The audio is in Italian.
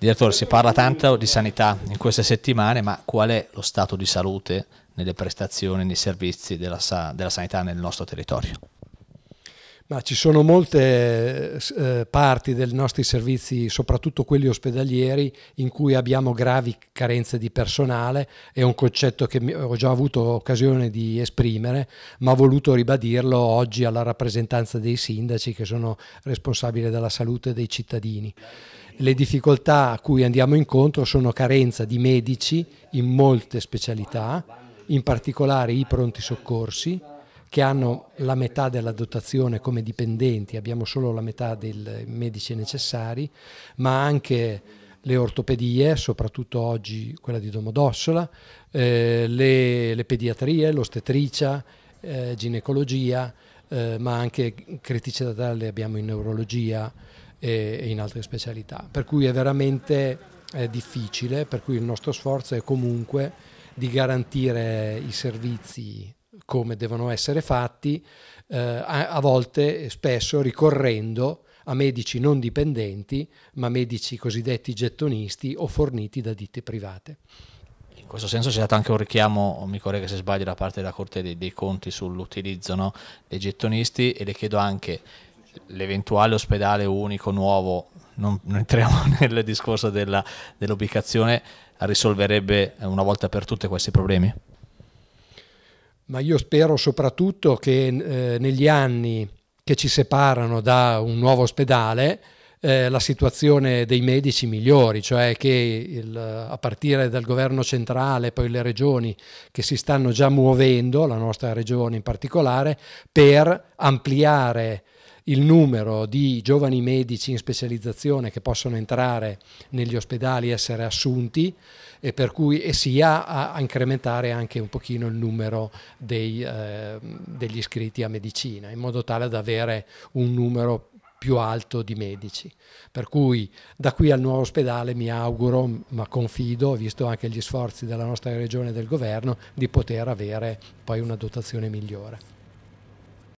Direttore, si parla tanto di sanità in queste settimane, ma qual è lo stato di salute nelle prestazioni, nei servizi della, sa della sanità nel nostro territorio? Ma ci sono molte eh, parti dei nostri servizi, soprattutto quelli ospedalieri, in cui abbiamo gravi carenze di personale, è un concetto che ho già avuto occasione di esprimere, ma ho voluto ribadirlo oggi alla rappresentanza dei sindaci che sono responsabili della salute dei cittadini le difficoltà a cui andiamo incontro sono carenza di medici in molte specialità, in particolare i pronti soccorsi, che hanno la metà della dotazione come dipendenti, abbiamo solo la metà dei medici necessari, ma anche le ortopedie, soprattutto oggi quella di Domodossola, eh, le, le, pediatrie, l'ostetricia, eh, ginecologia, eh, ma anche critici le abbiamo in neurologia, e, in altre specialità. Per cui è veramente eh, difficile, per cui il nostro sforzo è comunque di garantire i servizi come devono essere fatti, eh, a, a, volte spesso ricorrendo a medici non dipendenti, ma medici cosiddetti gettonisti o forniti da ditte private. In questo senso c'è stato anche un richiamo, mi corregga se sbaglio, da parte della Corte dei, dei Conti sull'utilizzo no, dei gettonisti e le chiedo anche l'eventuale ospedale unico nuovo, non, non entriamo nel discorso della, dell'ubicazione, risolverebbe una volta per tutte questi problemi? Ma io spero soprattutto che eh, negli anni che ci separano da un nuovo ospedale eh, la situazione dei medici migliori, cioè che il, a partire dal governo centrale, poi le regioni che si stanno già muovendo, la nostra regione in particolare, per ampliare il numero di giovani medici in specializzazione che possono entrare negli ospedali e essere assunti e, cui, e sia a, a, incrementare anche un pochino il numero dei, eh, degli iscritti a medicina, in modo tale da avere un numero più alto di medici. Per cui da qui al nuovo ospedale mi auguro, ma confido, visto anche gli sforzi della nostra regione e del governo, di poter avere poi una dotazione migliore.